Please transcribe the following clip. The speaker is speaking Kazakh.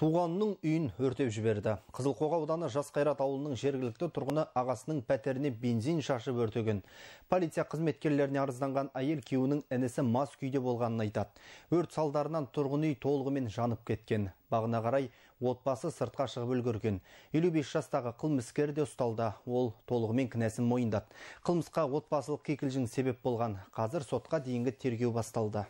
туғанының үйін өртеп жіберді қызылқоға ауданы жас ауылының жергілікті тұрғыны ағасының пәтеріне бензин шашып өртеген полиция қызметкерлеріне арызданған әйел күйеуінің інісі мас күйде болғанын айтады өрт салдарынан тұрғын үй толығымен жанып кеткен бағына қарай отбасы сыртқа шығып үлгерген елу бес жастағы қылмыскер де ұсталды ол толығымен кінәсін мойындады қылмысқа отбасылық кикілжің себеп болған қазір сотқа дейінгі тергеу басталды